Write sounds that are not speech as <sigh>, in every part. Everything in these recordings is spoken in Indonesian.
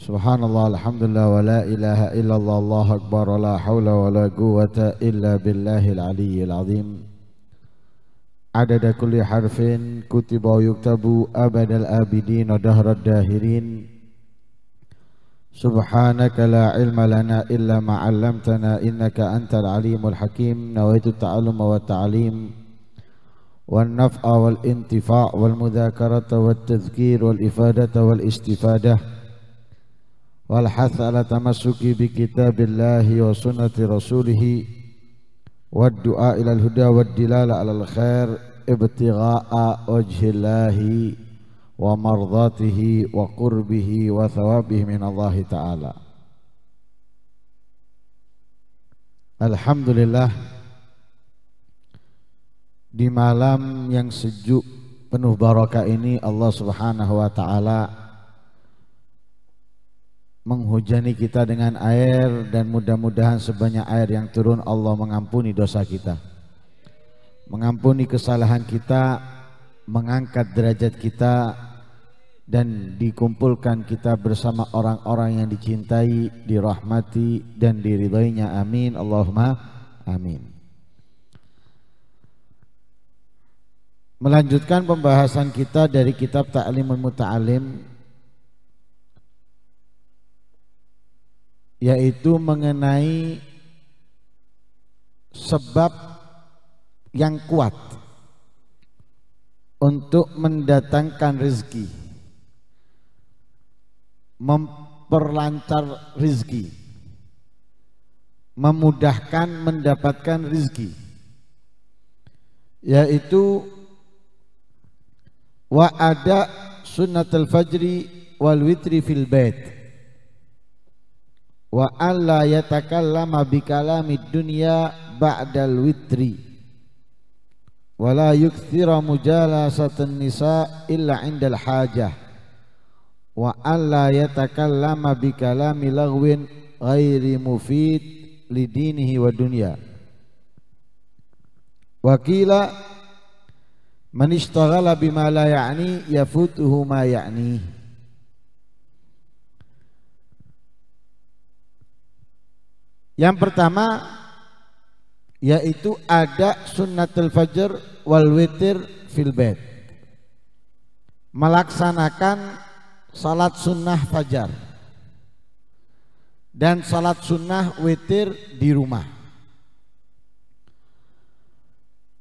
Subhanallah alhamdulillah wa la ilaha illallah Allah akbar wa la hawla wa la quwata illa billahil aliyyil azim Adada kulli harfin kutiba yuktabu abadal abidin wa dahrad dahirin Subhanaka la ilma lana illa ma'allamtana innaka antal alimul hakim Nawaitu taalum wa ta'alim والنفع والانتفاع والمذاكرة والتذكير والإفادة والاستفادة والحث على تمسك بكتاب الله وسنة رسوله والدعاء إلى الهدى والدلالة على الخير ابتغاء وجه الله ومرضاته وقربه وثوابه من الله تعالى الحمد لله di malam yang sejuk penuh barokah ini Allah Subhanahu wa taala menghujani kita dengan air dan mudah-mudahan sebanyak air yang turun Allah mengampuni dosa kita mengampuni kesalahan kita mengangkat derajat kita dan dikumpulkan kita bersama orang-orang yang dicintai, dirahmati dan diridainya. Amin. Allahumma amin. Melanjutkan pembahasan kita dari kitab Ta'limul Muta'alim yaitu mengenai sebab yang kuat untuk mendatangkan rezeki, memperlancar rezeki, memudahkan mendapatkan rezeki, yaitu wa ada sunnatul fajri wal witri fil bait wa alla yatakallama bi kalamid dunya ba'dal witri wa la yukthira mujalasatan nisa illa indal hajah wa alla yatakallama bi kalami laghwin ghairi mufid lidinihi wa dunya wa qila man ishtaghala bima la ya'ni yafutuhu ma ya'nihi Yang pertama yaitu ada sunnatul fajr wal witir fil bed. Melaksanakan salat sunnah fajar dan salat sunnah witir di rumah.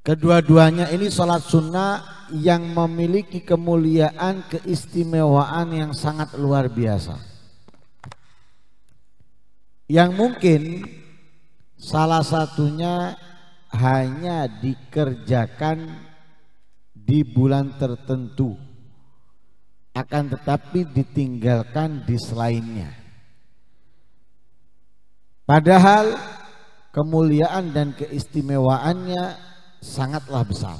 Kedua-duanya ini salat sunnah yang memiliki kemuliaan keistimewaan yang sangat luar biasa yang mungkin salah satunya hanya dikerjakan di bulan tertentu akan tetapi ditinggalkan di selainnya padahal kemuliaan dan keistimewaannya sangatlah besar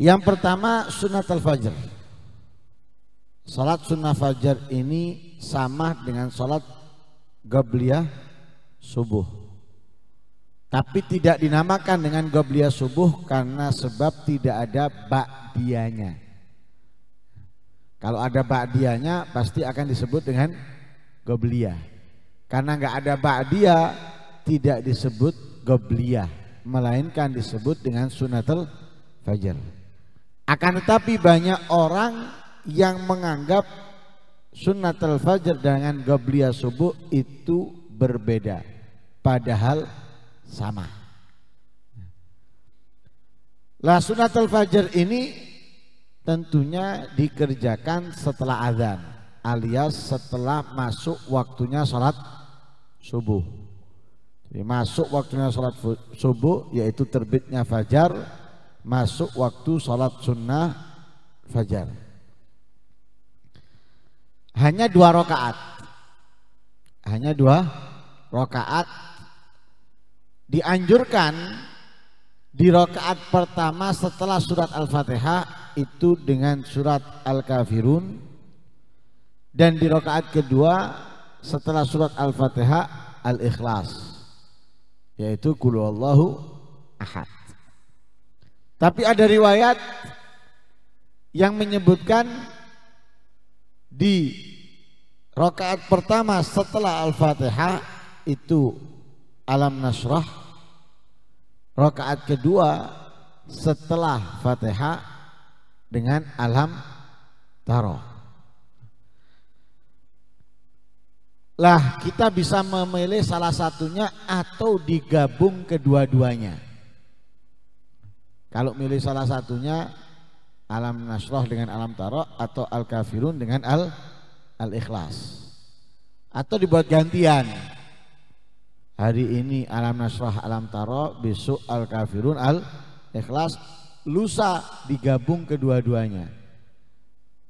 yang pertama sunat al-fajr salat sunnah fajar ini sama dengan sholat Gobliyah subuh. Tapi tidak dinamakan dengan Gobliyah subuh karena sebab tidak ada bakdianya. Kalau ada bakdianya pasti akan disebut dengan Gobliyah. Karena nggak ada bakdia tidak disebut Gobliyah. Melainkan disebut dengan sunatul fajar. Akan tetapi banyak orang yang menganggap sunat fajar dengan gobliya subuh itu berbeda padahal sama lah sunat fajar ini tentunya dikerjakan setelah azan alias setelah masuk waktunya sholat subuh jadi masuk waktunya sholat subuh yaitu terbitnya fajar masuk waktu sholat sunnah fajar hanya dua rokaat hanya dua rokaat dianjurkan di rokaat pertama setelah surat al-fatihah itu dengan surat al-kafirun dan di rokaat kedua setelah surat al-fatihah al-ikhlas yaitu kulullahu ahad tapi ada riwayat yang menyebutkan di rakaat pertama setelah Al-Fatihah itu alam nasrah rakaat kedua setelah Fatihah dengan alam taroh lah kita bisa memilih salah satunya atau digabung kedua-duanya kalau milih salah satunya alam nasroh dengan alam taro atau al kafirun dengan al al ikhlas atau dibuat gantian hari ini alam nasroh alam taro besok al kafirun al ikhlas lusa digabung kedua-duanya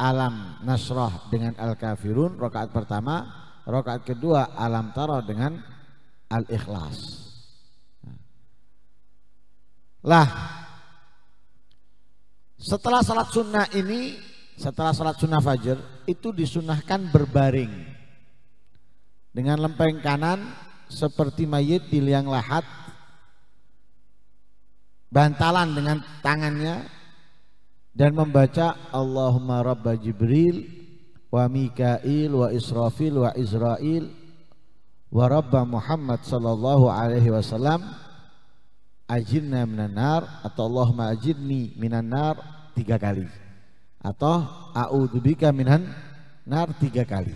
alam nasroh dengan al kafirun rokaat pertama rokaat kedua alam taro dengan al ikhlas nah. lah setelah salat sunnah ini, setelah salat sunnah fajar, itu disunahkan berbaring dengan lempeng kanan seperti mayit di liang lahat, bantalan dengan tangannya dan membaca Allahumma Rabba Jibril wa Mikail wa Israfil wa Israel wa Rabba Muhammad sallallahu alaihi wasallam ajirna minanar atau Allahumma ajirni minanar tiga kali atau a'udzubika minan nar tiga kali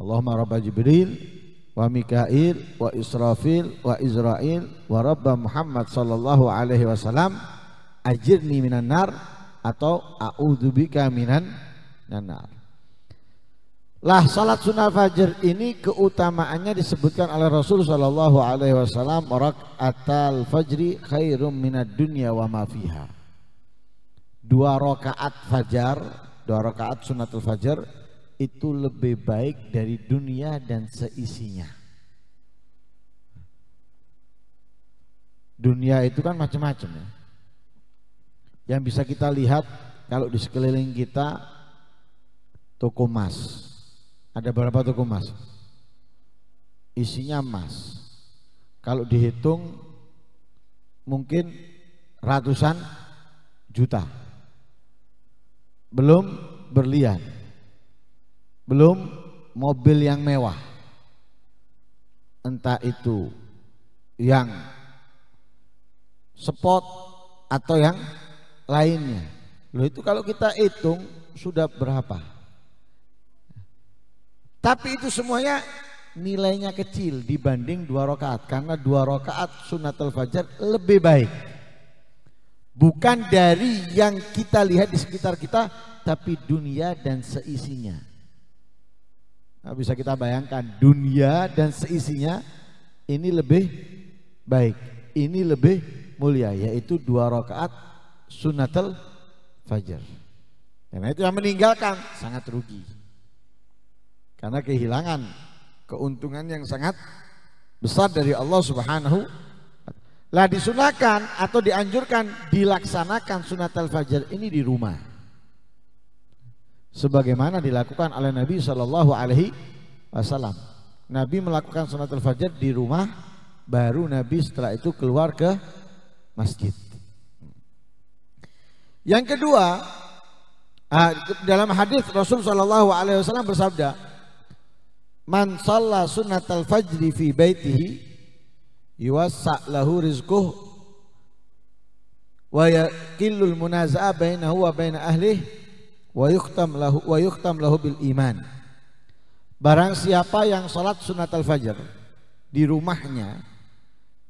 Allahumma rabba Jibril wa Mikail wa Israfil wa Izrail wa rabba Muhammad sallallahu alaihi wasallam ajirni minan nar atau a'udzubika minan nar lah salat sunnah fajar ini keutamaannya disebutkan oleh Rasul Shallallahu Alaihi Wasallam atal fajri khairum minat dunya wa ma fiha. Dua rakaat fajar, dua rakaat sunatul fajar itu lebih baik dari dunia dan seisinya. Dunia itu kan macam-macam ya. Yang bisa kita lihat kalau di sekeliling kita toko emas, ada berapa toko emas? Isinya emas. Kalau dihitung mungkin ratusan juta. Belum berlian. Belum mobil yang mewah. Entah itu yang spot atau yang lainnya. Loh itu kalau kita hitung sudah berapa? Tapi itu semuanya nilainya kecil dibanding dua rakaat karena dua rakaat sunatul fajar lebih baik. Bukan dari yang kita lihat di sekitar kita tapi dunia dan seisinya. Nah, bisa kita bayangkan dunia dan seisinya ini lebih baik, ini lebih mulia yaitu dua rakaat sunatul fajar. Karena itu yang meninggalkan sangat rugi karena kehilangan keuntungan yang sangat besar dari Allah Subhanahu lah disunahkan atau dianjurkan dilaksanakan sunat al-fajr ini di rumah sebagaimana dilakukan oleh Nabi Shallallahu alaihi wasallam Nabi melakukan sunat al-fajr di rumah baru Nabi setelah itu keluar ke masjid yang kedua ah, dalam hadis Rasul Shallallahu alaihi wasallam bersabda Man shalla sunnatal fajri fi baitihi yuwassa lahu rizquh wa yaqillul munaza'a bainahu wa bain ahlih wa yukhtam lahu wa yukhtam lahu bil iman. Barang siapa yang salat sunnatal fajr di rumahnya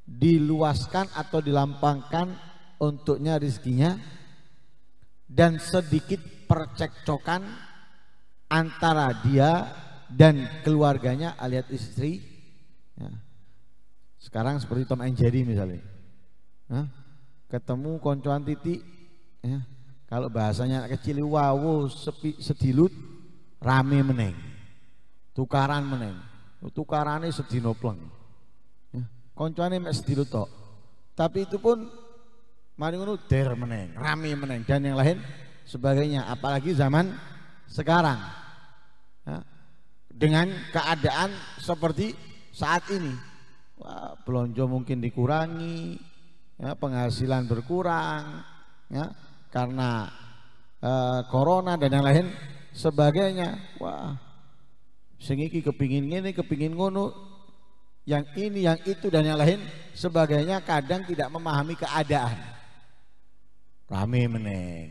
diluaskan atau dilampangkan untuknya rizkinya dan sedikit percekcokan antara dia dan keluarganya alias istri. Ya. Sekarang seperti Tom and Jerry misalnya. ya. Ketemu koncoan titik ya. Kalau bahasanya anak kecil wawo sepi sedilut rame meneng. Tukaran meneng. Oh, tukarannya sedino pleng. Ya. koncoan ini sedilut tok. Tapi itu pun mari ngono der meneng, rame meneng dan yang lain sebagainya apalagi zaman sekarang dengan keadaan seperti saat ini. Wah, belonjo mungkin dikurangi, ya, penghasilan berkurang, ya, karena e, corona dan yang lain sebagainya. Wah, sengiki kepingin ini, kepingin ngono, yang ini, yang itu dan yang lain sebagainya kadang tidak memahami keadaan. Rame meneng.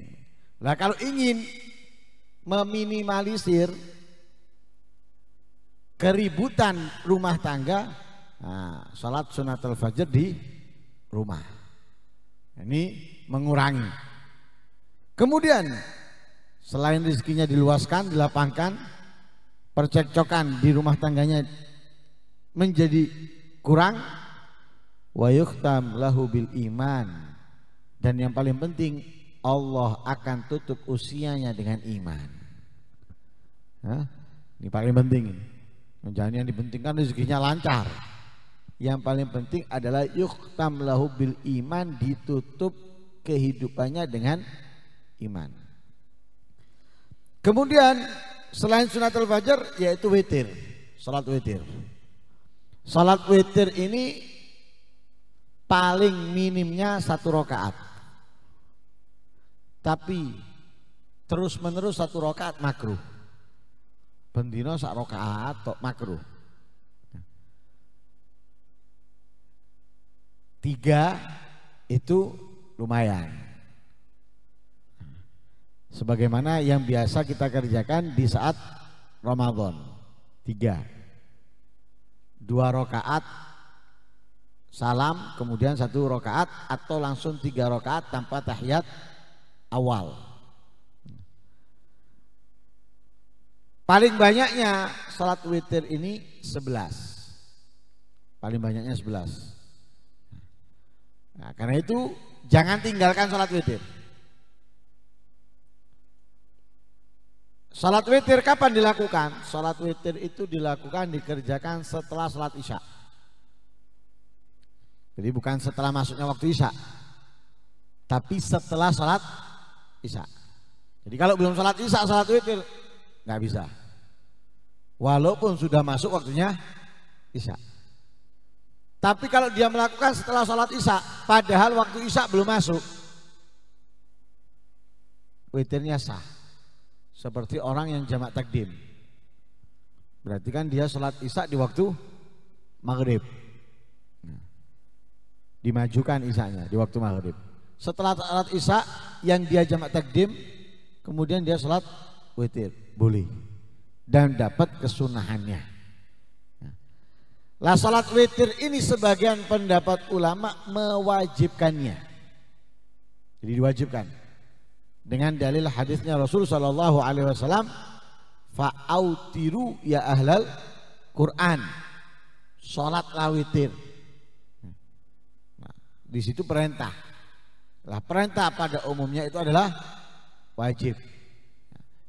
Lah kalau ingin meminimalisir keributan rumah tangga, nah, salat sunatul fajr di rumah. Ini mengurangi. Kemudian selain rizkinya diluaskan, dilapangkan, percekcokan di rumah tangganya menjadi kurang, wa yukhtam lahu bil iman. Dan yang paling penting Allah akan tutup usianya dengan iman. Hah? Ini paling penting ini. Jangan yang dipentingkan rezekinya lancar. Yang paling penting adalah yuktam lahu bil iman ditutup kehidupannya dengan iman. Kemudian selain sunat al-fajar yaitu witir, salat witir. Salat witir ini paling minimnya satu rokaat. Tapi terus menerus satu rokaat makruh. Pendino sak rokaat tok makruh. Tiga itu lumayan. Sebagaimana yang biasa kita kerjakan di saat Ramadan. Tiga. Dua rokaat salam, kemudian satu rokaat atau langsung tiga rokaat tanpa tahiyat awal. Paling banyaknya salat witir ini 11. Paling banyaknya 11. Nah, karena itu jangan tinggalkan salat witir. Salat witir kapan dilakukan? Salat witir itu dilakukan dikerjakan setelah salat isya. Jadi bukan setelah masuknya waktu isya, tapi setelah salat isya. Jadi kalau belum salat isya salat witir nggak bisa. Walaupun sudah masuk waktunya Isya. Tapi kalau dia melakukan setelah sholat Isya, padahal waktu Isya belum masuk, witirnya sah. Seperti orang yang jamak takdim. Berarti kan dia sholat Isya di waktu maghrib. Dimajukan Isya di waktu maghrib. Setelah sholat Isya yang dia jamak takdim, kemudian dia sholat witir. Boleh dan dapat kesunahannya. Lah salat witir ini sebagian pendapat ulama mewajibkannya. Jadi diwajibkan dengan dalil hadisnya Rasul Shallallahu Alaihi Wasallam fa'autiru ya ahlal Quran salat witir. nah, di situ perintah lah perintah pada umumnya itu adalah wajib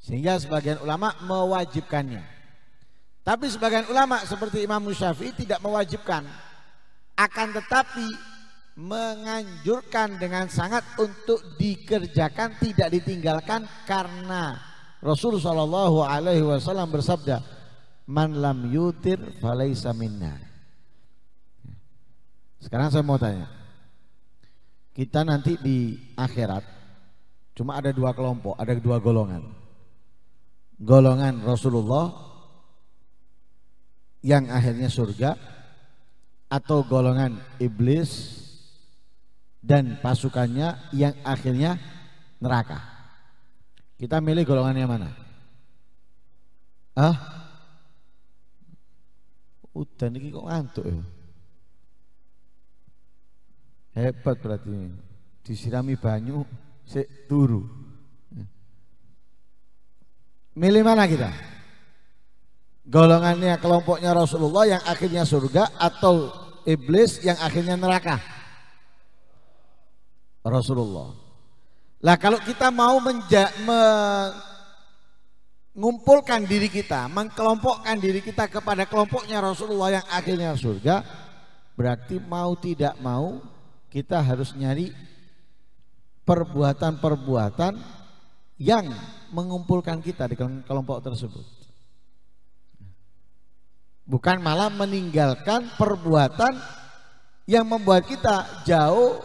sehingga sebagian ulama mewajibkannya. Tapi sebagian ulama seperti Imam Syafi'i tidak mewajibkan. Akan tetapi menganjurkan dengan sangat untuk dikerjakan tidak ditinggalkan karena Rasul Shallallahu Alaihi Wasallam bersabda, "Man lam yutir falaisa minna." Sekarang saya mau tanya, kita nanti di akhirat cuma ada dua kelompok, ada dua golongan golongan Rasulullah yang akhirnya surga atau golongan iblis dan pasukannya yang akhirnya neraka. Kita milih golongan yang mana? Ah? Udah ini kok ngantuk ya? Hebat berarti ini. Disirami banyu, sik turu. Milih mana kita? Golongannya kelompoknya Rasulullah yang akhirnya surga atau iblis yang akhirnya neraka? Rasulullah. Lah kalau kita mau menja, mengumpulkan diri kita, mengkelompokkan diri kita kepada kelompoknya Rasulullah yang akhirnya surga, berarti mau tidak mau kita harus nyari perbuatan-perbuatan yang mengumpulkan kita di kelompok tersebut. Bukan malah meninggalkan perbuatan yang membuat kita jauh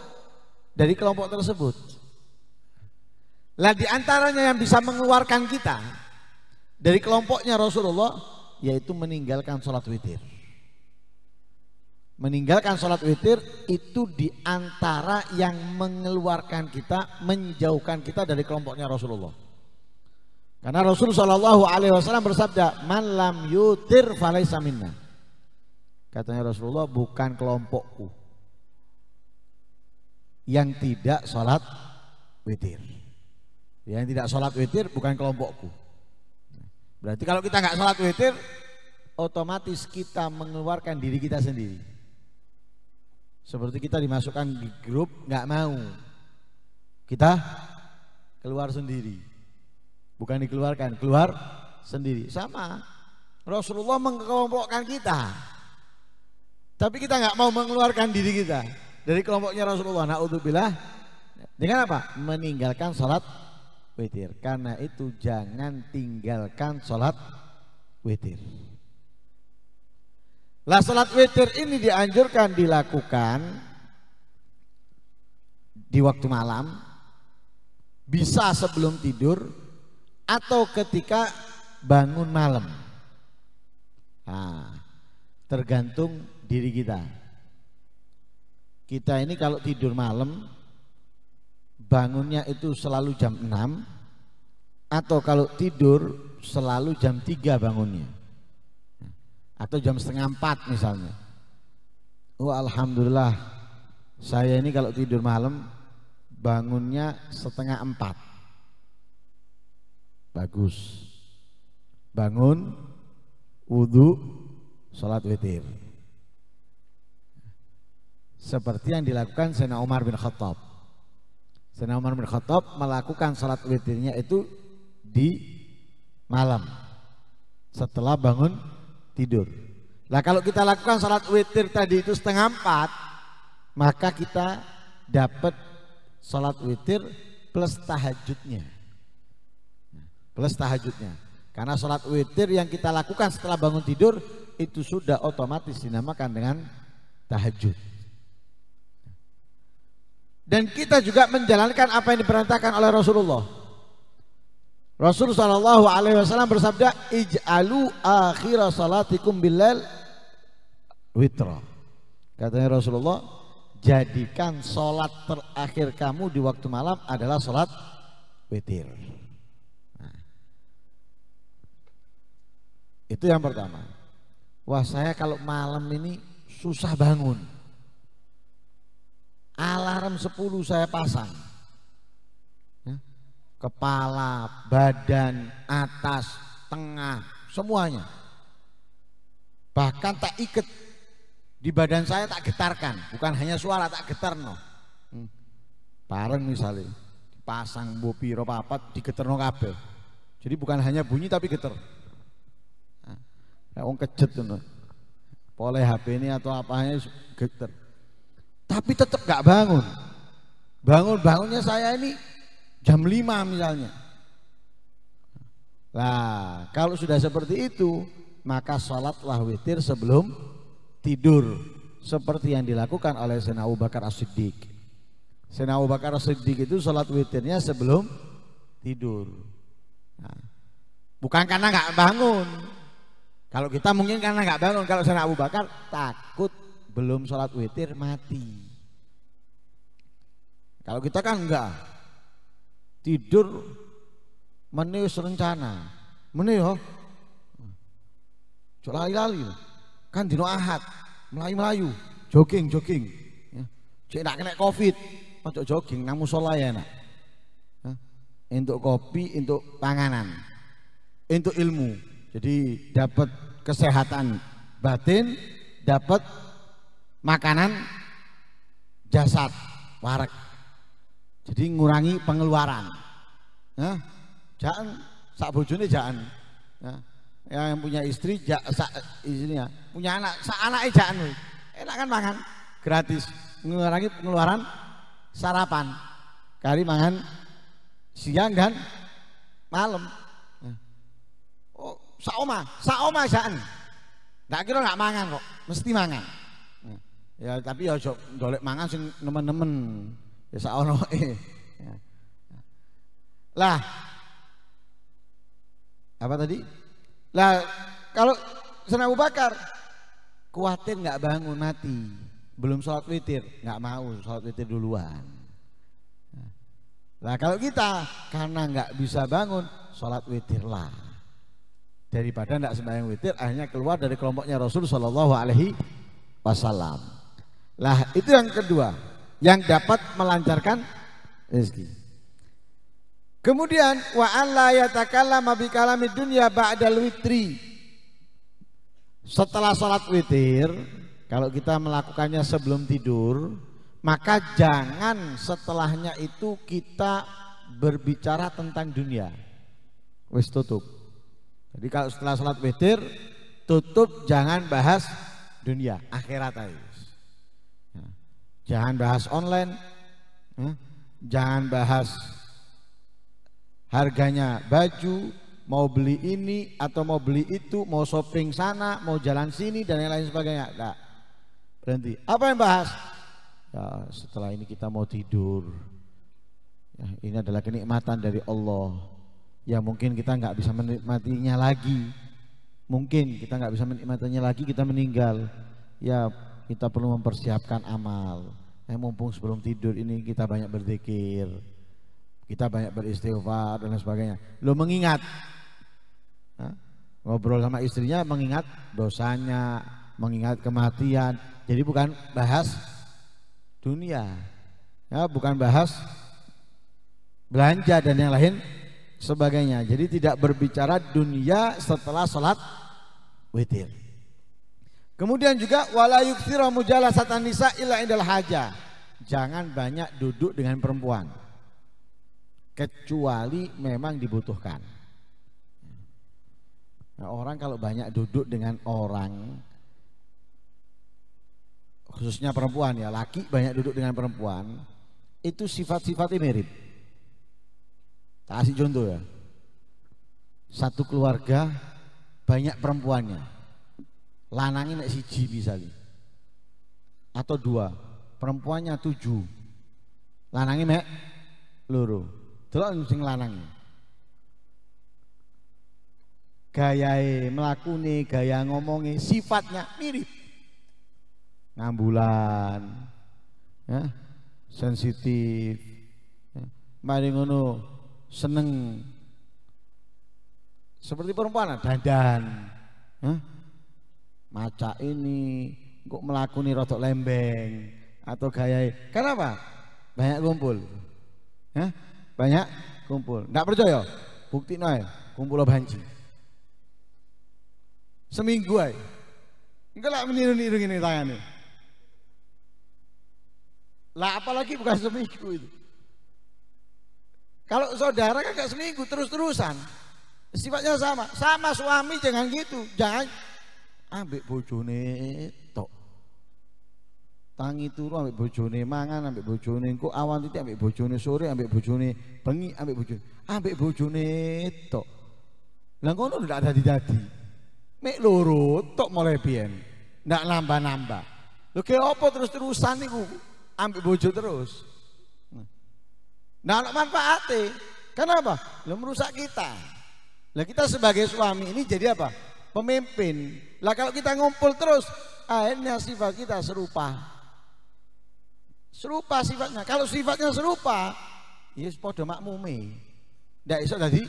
dari kelompok tersebut. Lah di antaranya yang bisa mengeluarkan kita dari kelompoknya Rasulullah yaitu meninggalkan sholat witir. Meninggalkan sholat witir itu diantara yang mengeluarkan kita, menjauhkan kita dari kelompoknya Rasulullah. Karena Rasul Shallallahu Alaihi Wasallam bersabda, malam yutir falaisamina. minna. Katanya Rasulullah bukan kelompokku yang tidak sholat witir. Yang tidak sholat witir bukan kelompokku. Berarti kalau kita nggak sholat witir, otomatis kita mengeluarkan diri kita sendiri. Seperti kita dimasukkan di grup nggak mau. Kita keluar sendiri. Bukan dikeluarkan, keluar sendiri. Sama. Rasulullah mengkelompokkan kita. Tapi kita nggak mau mengeluarkan diri kita dari kelompoknya Rasulullah. Naudzubillah. Dengan apa? Meninggalkan sholat witir. Karena itu jangan tinggalkan sholat witir. Lah salat witir ini dianjurkan dilakukan di waktu malam bisa sebelum tidur atau ketika bangun malam. Nah, tergantung diri kita. Kita ini kalau tidur malam bangunnya itu selalu jam 6 atau kalau tidur selalu jam 3 bangunnya atau jam setengah empat misalnya. Oh alhamdulillah saya ini kalau tidur malam bangunnya setengah empat. Bagus. Bangun, wudhu, sholat witir. Seperti yang dilakukan Sena Umar bin Khattab. Sena Umar bin Khattab melakukan sholat witirnya itu di malam setelah bangun tidur. Nah kalau kita lakukan salat witir tadi itu setengah empat, maka kita dapat salat witir plus tahajudnya. Plus tahajudnya. Karena salat witir yang kita lakukan setelah bangun tidur itu sudah otomatis dinamakan dengan tahajud. Dan kita juga menjalankan apa yang diperintahkan oleh Rasulullah Rasul sallallahu Alaihi Wasallam bersabda, "Ij'alu akhir salatikum bilal witra." Katanya Rasulullah, jadikan salat terakhir kamu di waktu malam adalah salat witir. Nah. itu yang pertama. Wah saya kalau malam ini susah bangun. Alarm 10 saya pasang kepala, badan, atas, tengah, semuanya. Bahkan tak ikat di badan saya tak getarkan, bukan hanya suara tak getar no. Hmm. Bareng misalnya pasang apa piro getar no kabel. Jadi bukan hanya bunyi tapi geter. Nah, wong kejet no. Boleh HP ini atau apanya geter. Tapi tetap gak bangun. Bangun-bangunnya saya ini jam 5 misalnya. Nah, kalau sudah seperti itu, maka sholatlah witir sebelum tidur. Seperti yang dilakukan oleh Sena Abu Bakar As-Siddiq. Sena Abu Bakar As-Siddiq itu sholat witirnya sebelum tidur. Nah, bukan karena nggak bangun. Kalau kita mungkin karena nggak bangun. Kalau Sena Abu Bakar takut belum sholat witir mati. Kalau kita kan enggak, tidur menius rencana mene yo oh. jok lali-lali kan dino ahad melayu-melayu jogging jogging ya. cek nak kena covid pojok jogging namu musola ya nak untuk ya. kopi untuk panganan untuk ilmu jadi dapat kesehatan batin dapat makanan jasad warak jadi ngurangi pengeluaran. ya jangan sak bojone jangan. Ya, ya yang punya istri jak sak ya punya anak sak anake jangan. Enak kan makan gratis, ngurangi pengeluaran sarapan. Kali makan siang dan malam. Ya. Oh, sak oma, jangan. Nggak kira nggak mangan kok, mesti mangan. Ya tapi ya ojo golek mangan sing nemen-nemen. Ya saono <laughs> ya. Lah apa tadi? Lah kalau Sena Abu Bakar kuatir nggak bangun mati, belum sholat witir, nggak mau sholat witir duluan. Nah kalau kita karena nggak bisa bangun sholat witir lah daripada nggak sembahyang witir akhirnya keluar dari kelompoknya Rasul Shallallahu Alaihi Wasallam. Lah itu yang kedua yang dapat melancarkan rezeki. Kemudian wa alla yatakallama bi ba'dal witri. Setelah salat witir, kalau kita melakukannya sebelum tidur, maka jangan setelahnya itu kita berbicara tentang dunia. Wis tutup. Jadi kalau setelah salat witir, tutup jangan bahas dunia, akhirat aja. Jangan bahas online. Hmm? Jangan bahas harganya baju, mau beli ini atau mau beli itu, mau shopping sana, mau jalan sini dan lain-lain sebagainya. Nah, berhenti. Apa yang bahas? Ya, setelah ini kita mau tidur. Ya, ini adalah kenikmatan dari Allah. Ya mungkin kita nggak bisa menikmatinya lagi. Mungkin kita nggak bisa menikmatinya lagi, kita meninggal. Ya kita perlu mempersiapkan amal eh, mumpung sebelum tidur ini kita banyak berzikir kita banyak beristighfar dan lain sebagainya lo mengingat Hah? ngobrol sama istrinya mengingat dosanya mengingat kematian jadi bukan bahas dunia ya bukan bahas belanja dan yang lain sebagainya jadi tidak berbicara dunia setelah sholat witir Kemudian juga wala yuktsira mujalasatan nisa illa indal haja. Jangan banyak duduk dengan perempuan. Kecuali memang dibutuhkan. Nah, orang kalau banyak duduk dengan orang khususnya perempuan ya, laki banyak duduk dengan perempuan, itu sifat-sifatnya mirip. Tak kasih contoh ya. Satu keluarga banyak perempuannya lanangin nek siji misalnya atau dua perempuannya tujuh lanangnya mek loro terus sing lanangnya gaya melakuni gaya ngomongnya sifatnya mirip ngambulan ya sensitif ya. mari ngono seneng seperti perempuan dandan ya maca ini kok melakoni rotok lembeng atau gaya e. karena apa banyak kumpul Hah? banyak kumpul nggak percaya bukti naik kumpul banci seminggu aja, enggak lah meniru-niru ini tangannya lah apalagi bukan seminggu itu kalau saudara kan gak seminggu terus-terusan sifatnya sama sama suami jangan gitu jangan ambek bojone tok tangi turu ambek bojone mangan ambek bojone engko awan titik ambek bojone sore ambek bojone bengi ambek bojone ambek bojone tok lah ngono ndak ada dadi, mek loro tok mulai biyen ndak nambah-nambah lho ke opo terus-terusan niku ambek bojo terus nah ana manfaate kenapa lho merusak kita lah kita sebagai suami ini jadi apa pemimpin. Lah kalau kita ngumpul terus, akhirnya sifat kita serupa. Serupa sifatnya. Kalau sifatnya serupa, ya podo makmumi. Tidak bisa jadi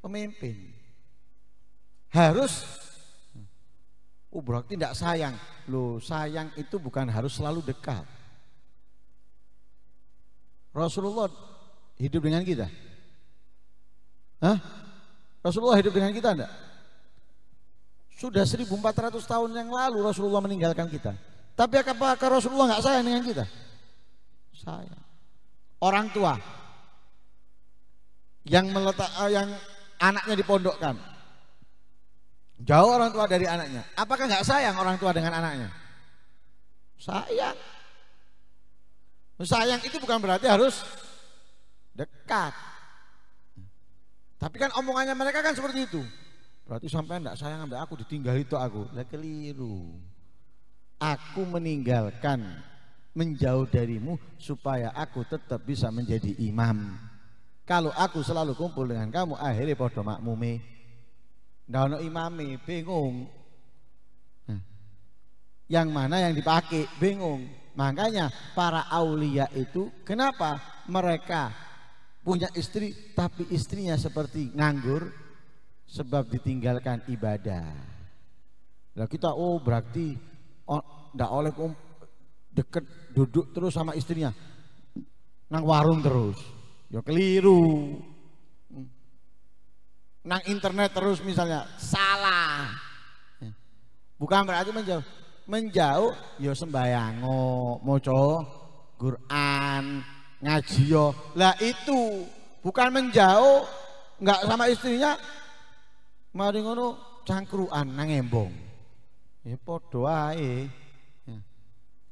pemimpin. Harus Oh berarti tidak sayang. lo sayang itu bukan harus selalu dekat. Rasulullah hidup dengan kita? Hah? Rasulullah hidup dengan kita enggak? Sudah 1400 tahun yang lalu Rasulullah meninggalkan kita. Tapi apakah Rasulullah nggak sayang dengan kita? Sayang. Orang tua yang meletak eh, yang anaknya dipondokkan. Jauh orang tua dari anaknya. Apakah nggak sayang orang tua dengan anaknya? Sayang. Sayang itu bukan berarti harus dekat. Tapi kan omongannya mereka kan seperti itu. Berarti sampai enggak sayang sampai aku ditinggal itu aku. Lah keliru. Aku meninggalkan menjauh darimu supaya aku tetap bisa menjadi imam. Kalau aku selalu kumpul dengan kamu akhirnya podo makmume. Ndak ono imame, bingung. yang mana yang dipakai? Bingung. Makanya para aulia itu kenapa mereka punya istri tapi istrinya seperti nganggur sebab ditinggalkan ibadah. Lah kita oh berarti tidak oh, oleh deket duduk terus sama istrinya nang warung terus ya keliru nang internet terus misalnya salah bukan berarti menjauh menjauh ya sembahyang, maca Quran ngaji yo lah itu bukan menjauh enggak sama istrinya mari ngono cangkruan nang embong ya padha ae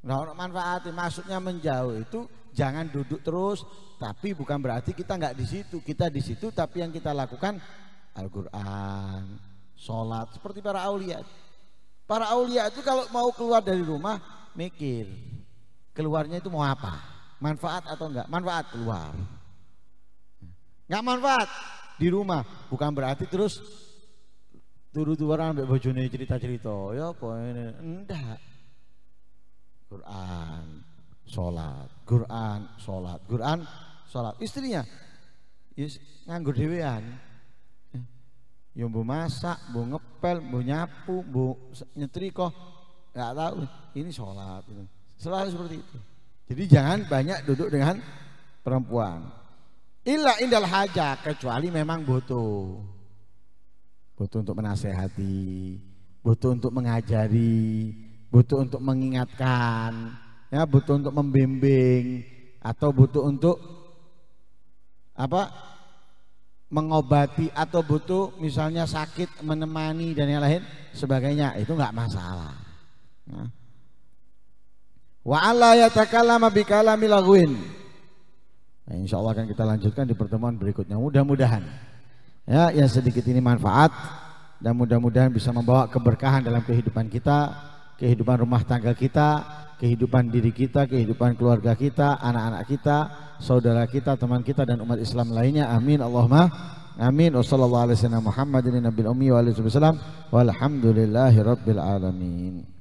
Nah, ya. orang manfaat maksudnya menjauh itu jangan duduk terus, tapi bukan berarti kita nggak di situ. Kita di situ, tapi yang kita lakukan Al-Quran, sholat seperti para aulia. Para aulia itu kalau mau keluar dari rumah mikir keluarnya itu mau apa, manfaat atau enggak? Manfaat keluar, nggak manfaat di rumah bukan berarti terus turu-turan ambek bojone cerita-cerita. Ya apa ini? Enggak. Quran, salat, Quran, salat, Quran, salat. Istrinya yes, ya nganggur dhewean. yo ya mbok masak, mbok ngepel, mbok nyapu, mbok nyetrika, enggak tahu. Ini salat gitu. Selalu seperti itu. Jadi jangan banyak duduk dengan perempuan. Illa indal haja kecuali memang butuh butuh untuk menasehati, butuh untuk mengajari, butuh untuk mengingatkan, ya butuh untuk membimbing atau butuh untuk apa mengobati atau butuh misalnya sakit menemani dan yang lain sebagainya itu nggak masalah. Nah. Wa alla nah, insya Allah akan kita lanjutkan di pertemuan berikutnya. Mudah-mudahan Ya, yang sedikit ini manfaat dan mudah-mudahan bisa membawa keberkahan dalam kehidupan kita, kehidupan rumah tangga kita, kehidupan diri kita, kehidupan keluarga kita, anak-anak kita, saudara kita, teman kita dan umat Islam lainnya. Amin. Allahumma amin. Wassalamualaikum warahmatullahi wabarakatuh. wa alaihi wasallam. alamin.